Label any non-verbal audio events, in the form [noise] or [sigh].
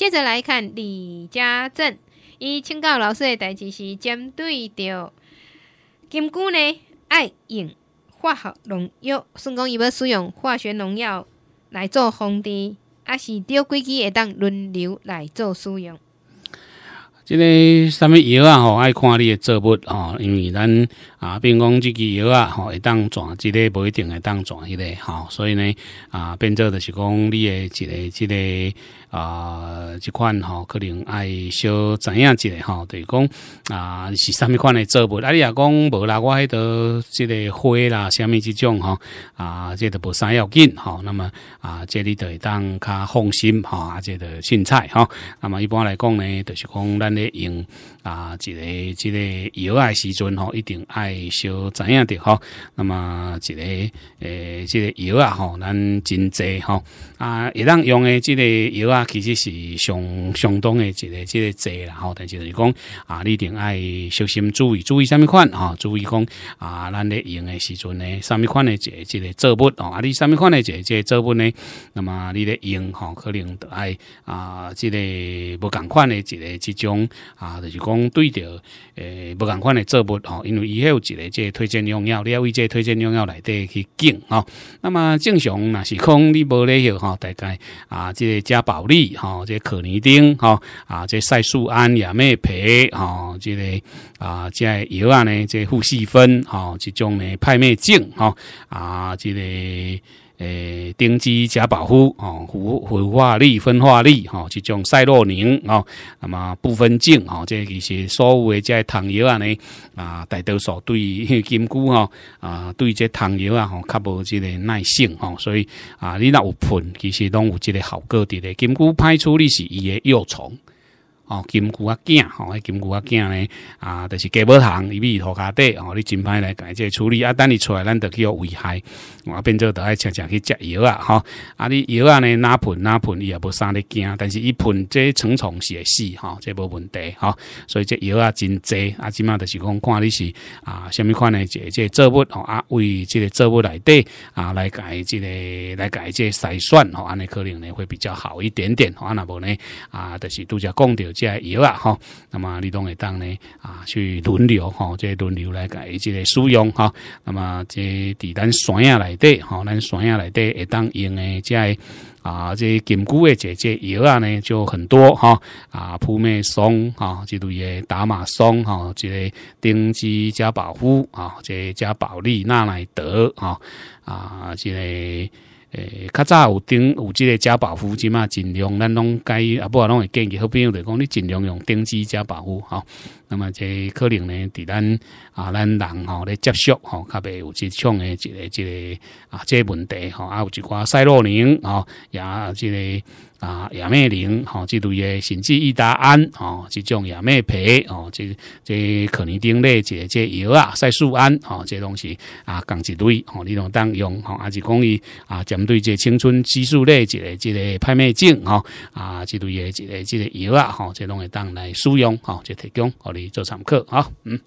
接着来看李家镇，伊请教老师的代志是针对着金句呢，爱用化学农药，算讲伊要使用化学农药来做防治，还是钓几支会当轮流来做使用？即个什么药啊？吼，爱看你的作物吼，因为咱啊，比如讲即支药啊，吼，会当转，即个不一定会当转，迄个，吼，所以呢，啊，变做就是讲你的即个即个啊，即款吼，可能爱小知影一个，吼，就是讲啊，是什物款的作物？啊，你啊讲无啦，我迄度即个花啦，什物即种吼，啊，即个无啥要紧，吼，那么啊，这里会当较放心，吼，啊，即个凊彩吼，那么一般来讲呢，就是讲咱。用啊，一个一个药啊，时准吼，一定爱小知影着的那么一个诶，这个药啊，吼，咱真济吼啊，一旦用诶，这个药啊，其实是相相当诶，一个这个济啦吼。但就是讲啊，你一定爱小心注意注意什么款啊？注意讲啊，咱咧用诶时准咧，什么款诶，一个一个作物哦？啊，你什么款诶，一个一个作物呢？那么你咧用吼，可能都爱啊，这个不共款诶一个这种。啊，就是讲对着诶，不共款诶作物吼，因为以有一个即推荐用药，你要为这推荐用药内底去敬哦。那么正常若是讲你无咧许吼，大概啊，即个加宝利吼，即个可尼丁吼，啊，即个赛素胺也咩皮吼，即个啊，即药啊呢，即呼细分吼，即种呢派咩静吼，啊，即个。诶，丁基甲保护哦，氟氟化力、分化力哈，这种赛洛宁啊，那么不分吼，即这一些所有的这糖药啊呢啊，大多数对 [laughs] 金菇哈啊，对这糖药啊，较无即个耐性哦，所以啊，你若有喷，其实拢有即个效果的咧，金菇排出你是伊的幼虫。哦，金菇啊，吼，迄金龟啊，囝呢啊，就是鸡尾糖，伊味涂骹底吼，你真歹来即这处理啊，等你出来，咱就去互危害，我变做都爱吃吃去食药啊，吼啊，你药啊呢，哪盆哪盆，伊也无生咧惊，但是伊盆这虫虫死死吼，这无问题吼。所以这药啊真济，啊，即马就是讲看你是啊，什物款呢，即即作物吼啊，为即个作物来底啊，来伊即个来伊即个筛选吼，安尼可能呢会比较好一点点，啊，那无呢啊，就是拄则讲到。这药啊哈，那么你都会当呢啊？去轮流哈，这轮流来改即个使用哈。那么即在咱山下来底哈，咱山下来底会当用的这。个啊，这金菇的这个药啊呢就很多哈啊，扑灭松哈，这类的打马松哈，这个丁基加保护啊，这加保利纳莱德啊啊，这个。诶，较早有顶有即个加保护，即嘛尽量咱拢改，啊，不啊拢会建议。好朋友比讲，你尽量用顶级加保护吼。那么，这可能呢，伫咱啊咱人吼咧接受吼，较袂有即种诶一个一个啊即、个问题吼，啊有一寡赛洛宁吼也即个。啊，亚美灵吼，即类甚至依达胺哦，即种亚美培哦，即即可尼丁类，即即药啊，赛素胺哦，即东西啊，讲一堆吼，你拢当用吼，啊是讲伊啊，针对即青春激素类，一个一个拍卖症吼，啊，即类一个一个药啊，吼，即拢会当来使用吼，即提供互你做参考吼，嗯。